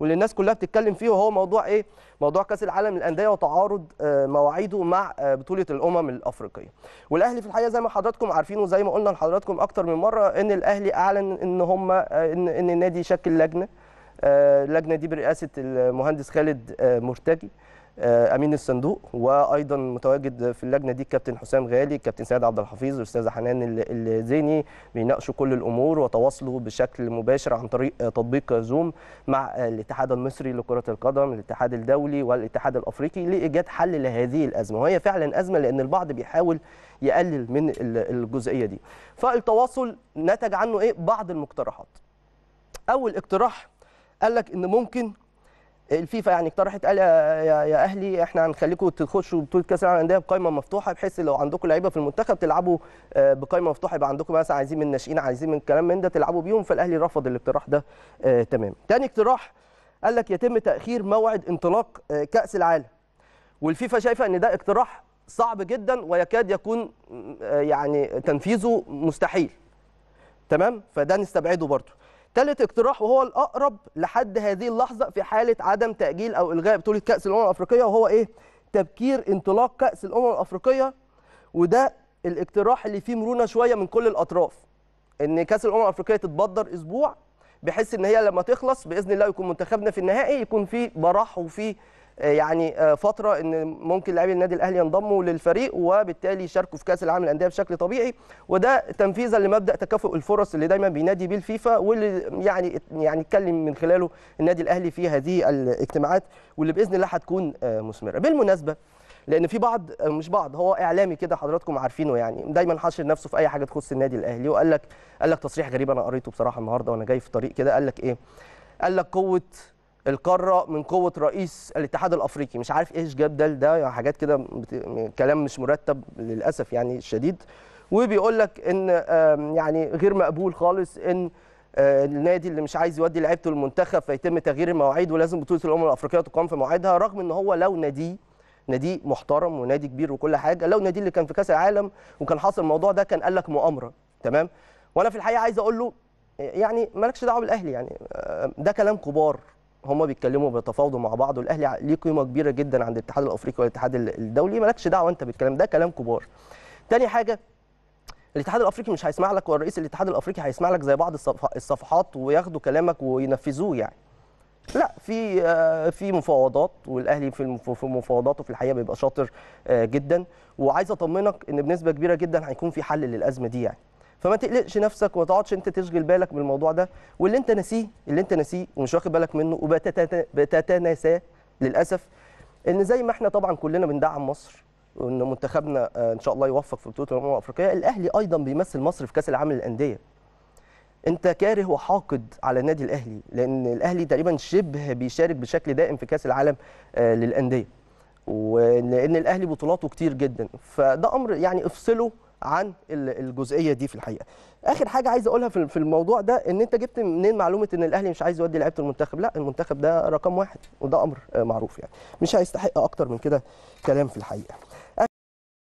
واللي الناس كلها بتتكلم فيه وهو موضوع ايه موضوع كاس العالم للانديه وتعارض آه، مواعيده مع آه، بطوله الامم الافريقيه والاهلي في الحقيقه زي ما حضراتكم عارفين وزي ما قلنا لحضراتكم اكتر من مره ان الاهلي اعلن ان هم آه، ان, إن النادي شكل لجنه اللجنه دي برئاسه المهندس خالد مرتجي آه، امين الصندوق وايضا متواجد في اللجنه دي الكابتن حسام غالي الكابتن سيد عبد الحفيظ الاستاذ حنان الزيني بيناقشوا كل الامور وتواصلوا بشكل مباشر عن طريق آه، تطبيق زوم مع آه، الاتحاد المصري لكره القدم الاتحاد الدولي والاتحاد الافريقي لايجاد حل لهذه الازمه وهي فعلا ازمه لان البعض بيحاول يقلل من الجزئيه دي فالتواصل نتج عنه ايه بعض المقترحات اول اقتراح قال لك ان ممكن الفيفا يعني اقترحت قال يا يا اهلي احنا هنخليكم تخشوا بطوله كاس العالم للانديه بقائمه مفتوحه بحيث لو عندكم لعيبه في المنتخب تلعبوا آه، بقائمه مفتوحه يبقى عندكم مثلا عايزين من الناشئين عايزين من كلام من ده تلعبوا بيهم فالاهلي رفض الاقتراح ده آه، تمام تاني اقتراح قال لك يتم تاخير موعد انطلاق آه، كاس العالم والفيفا شايفه ان ده اقتراح صعب جدا ويكاد يكون يعني تنفيذه مستحيل. تمام فده نستبعده برضه. ثالث اقتراح وهو الاقرب لحد هذه اللحظه في حاله عدم تاجيل او الغاء بطوله كاس الامم الافريقيه وهو ايه تبكير انطلاق كاس الامم الافريقيه وده الاقتراح اللي فيه مرونه شويه من كل الاطراف ان كاس الامم الافريقيه تتبدر اسبوع بحيث ان هي لما تخلص باذن الله يكون منتخبنا في النهائي يكون في براح وفي آه، يعني آه، فتره ان ممكن لاعبي النادي الاهلي ينضموا للفريق وبالتالي يشاركوا في كاس العالم للانديه بشكل طبيعي وده تنفيذا لمبدا تكافؤ الفرص اللي دايما بينادي بيه الفيفا واللي يعني يعني اتكلم من خلاله النادي الاهلي في هذه الاجتماعات واللي باذن الله هتكون آه، مثمره بالمناسبه لان في بعض مش بعض هو اعلامي كده حضراتكم عارفينه يعني دايما حاشر نفسه في اي حاجه تخص النادي الاهلي وقال لك قال لك تصريح غريب انا قريته بصراحه النهارده وانا جاي في الطريق كده قال لك ايه قال لك قوه القاره من قوه رئيس الاتحاد الافريقي مش عارف ايش جاب ده ده يعني حاجات كده كلام مش مرتب للاسف يعني الشديد وبيقول لك ان يعني غير مقبول خالص ان آه، النادي اللي مش عايز يودي لعيبته المنتخب فيتم تغيير المواعيد ولازم بطوله الامم الافريقيه تقام في موعدها رغم ان هو لو نادي نادي محترم ونادي كبير وكل حاجه لو نادي اللي كان في كاس العالم وكان حاصل الموضوع ده كان قال لك مؤامره تمام وانا في الحقيقه عايز اقول له يعني مالكش دعوه بالاهلي يعني آه، ده كلام كبار هما بيتكلموا بيتفاوضوا مع بعض والاهلي ليه قيمه كبيره جدا عند الاتحاد الافريقي والاتحاد الدولي مالكش دعوه انت بالكلام ده كلام كبار تاني حاجه الاتحاد الافريقي مش هيسمع لك رئيس الاتحاد الافريقي هيسمع لك زي بعض الصفحات وياخدوا كلامك وينفذوه يعني لا في آه، في مفاوضات والاهلي في مفاوضاته في الحقيقه بيبقى شاطر آه، جدا وعايز اطمنك ان بنسبه كبيره جدا هيكون في حل للازمه دي يعني فما تقلقش نفسك وما تقعدش انت تشغل بالك من الموضوع ده واللي انت ناسيه اللي انت ناسيه ومش واخد بالك منه وبتتناساه للاسف ان زي ما احنا طبعا كلنا بندعم مصر وان منتخبنا آه، ان شاء الله يوفق في بطوله الامم الافريقيه الاهلي ايضا بيمثل مصر في كاس العالم للانديه انت كاره وحاقد على النادي الاهلي لان الاهلي تقريبا شبه بيشارك بشكل دائم في كاس العالم آه، للانديه ولان الاهلي بطولاته كتير جدا فده امر يعني افصله عن الجزئيه دي في الحقيقه اخر حاجه عايز اقولها في الموضوع ده ان انت جبت منين معلومه ان الاهلي مش عايز يودي لعيبه المنتخب لا المنتخب ده رقم واحد وده امر معروف يعني مش هيستحق اكتر من كده كلام في الحقيقه